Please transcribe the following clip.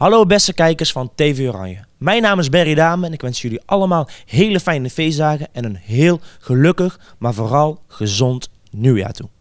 Hallo beste kijkers van TV Oranje. Mijn naam is Berry Dame en ik wens jullie allemaal hele fijne feestdagen en een heel gelukkig, maar vooral gezond nieuwjaar toe.